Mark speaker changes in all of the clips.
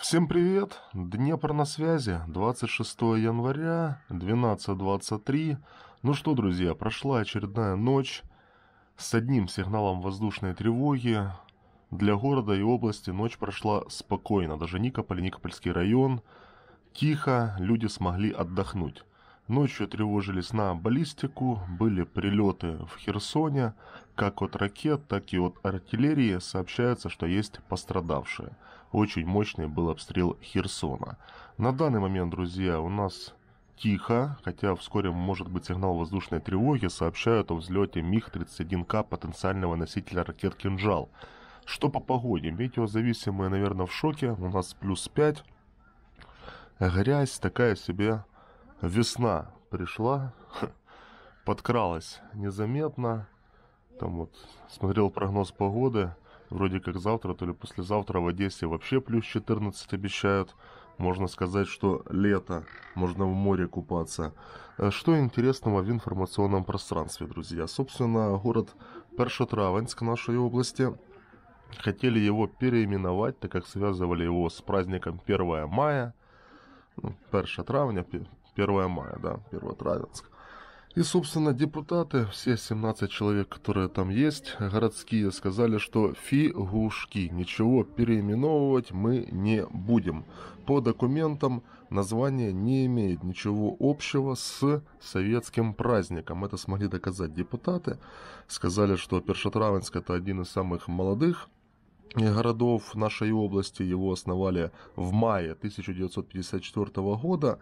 Speaker 1: Всем привет! Днепр на связи, 26 января, 12.23. Ну что, друзья, прошла очередная ночь с одним сигналом воздушной тревоги. Для города и области ночь прошла спокойно, даже Никополь, Никопольский район. Тихо, люди смогли отдохнуть. Ночью тревожили сна баллистику, были прилеты в Херсоне, как от ракет, так и от артиллерии сообщается, что есть пострадавшие. Очень мощный был обстрел Херсона. На данный момент, друзья, у нас тихо, хотя вскоре может быть сигнал воздушной тревоги, сообщают о взлете МиГ-31К потенциального носителя ракет «Кинжал». Что по погоде? Метеозависимые, наверное, в шоке. У нас плюс 5. Грязь такая себе Весна пришла, подкралась незаметно. Там вот смотрел прогноз погоды. Вроде как завтра, то ли послезавтра в Одессе вообще плюс 14 обещают. Можно сказать, что лето, можно в море купаться. Э, что интересного в информационном пространстве, друзья? Собственно, город Першотравенск нашей области хотели его переименовать, так как связывали его с праздником 1 мая, ну, травня, 1 мая, да, 1 Травинск. И, собственно, депутаты, все 17 человек, которые там есть, городские, сказали, что фигушки, ничего переименовывать мы не будем. По документам название не имеет ничего общего с советским праздником. Это смогли доказать депутаты. Сказали, что Першотравенск это один из самых молодых городов нашей области. Его основали в мае 1954 года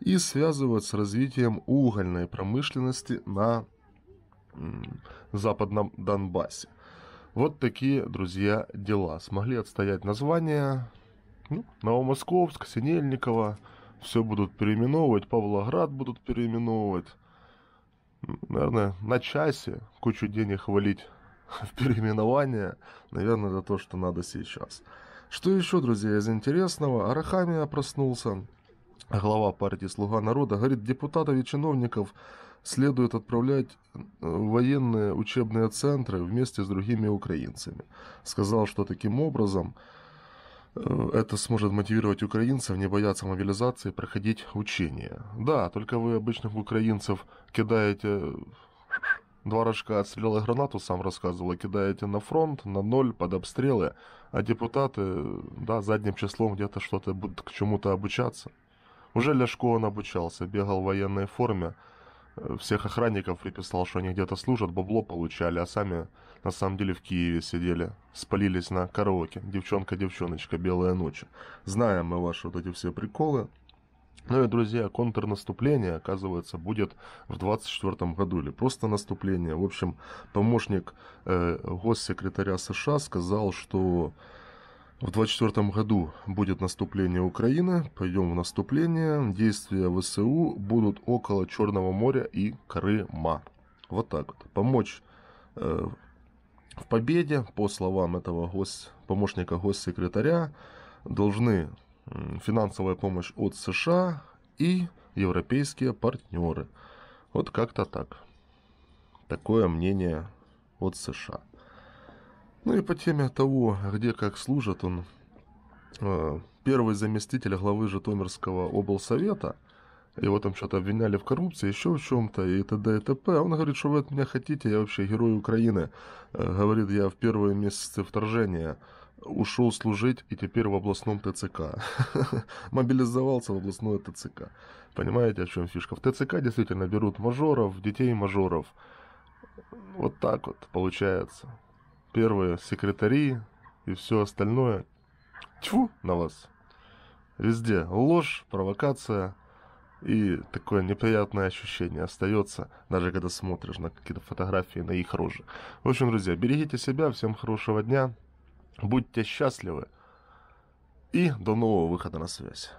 Speaker 1: и связывают с развитием угольной промышленности на западном Донбассе. Вот такие, друзья, дела. Смогли отстоять название ну, Новомосковск, Синельникова. Все будут переименовывать, Павлоград будут переименовывать. Наверное, на часе кучу денег валить в переименование, наверное, это то, что надо сейчас. Что еще, друзья, из интересного? Арахамия проснулся, глава партии «Слуга народа», говорит, депутатов и чиновников следует отправлять э, в военные учебные центры вместе с другими украинцами. Сказал, что таким образом э, это сможет мотивировать украинцев не бояться мобилизации, проходить учения. Да, только вы обычных украинцев кидаете Два рожка отстрела гранату, сам рассказывал, кидаете на фронт, на ноль, под обстрелы, а депутаты, да, задним числом где-то что-то будут к чему-то обучаться. Уже Ляшко он обучался, бегал в военной форме, э, всех охранников приписал, что они где-то служат, бабло получали, а сами на самом деле в Киеве сидели, спалились на караоке. Девчонка-девчоночка, белая ночь. Знаем мы ваши вот эти все приколы. Ну и, друзья, контрнаступление, оказывается, будет в 2024 году или просто наступление. В общем, помощник э, госсекретаря США сказал, что в 2024 году будет наступление Украины, пойдем в наступление, действия ВСУ будут около Черного моря и Крыма. Вот так вот. Помочь э, в победе, по словам этого гос... помощника госсекретаря, должны финансовая помощь от США и европейские партнеры. Вот как-то так. Такое мнение от США. Ну и по теме того, где как служат он, э, первый заместитель главы Житомирского облсовета, его там что-то обвиняли в коррупции, еще в чем-то, и т.д. и т.п. А он говорит, что вы от меня хотите, я вообще герой Украины. Э, говорит, я в первые месяцы вторжения ушел служить и теперь в областном ТЦК. Мобилизовался в областное ТЦК. Понимаете, о чем фишка? В ТЦК действительно берут мажоров, детей мажоров. Вот так вот получается. Первые секретари и все остальное. Тьфу на вас. Везде ложь, провокация, и такое неприятное ощущение остается, даже когда смотришь на какие-то фотографии, на их рожи. В общем, друзья, берегите себя, всем хорошего дня. Будьте счастливы и до нового выхода на связь.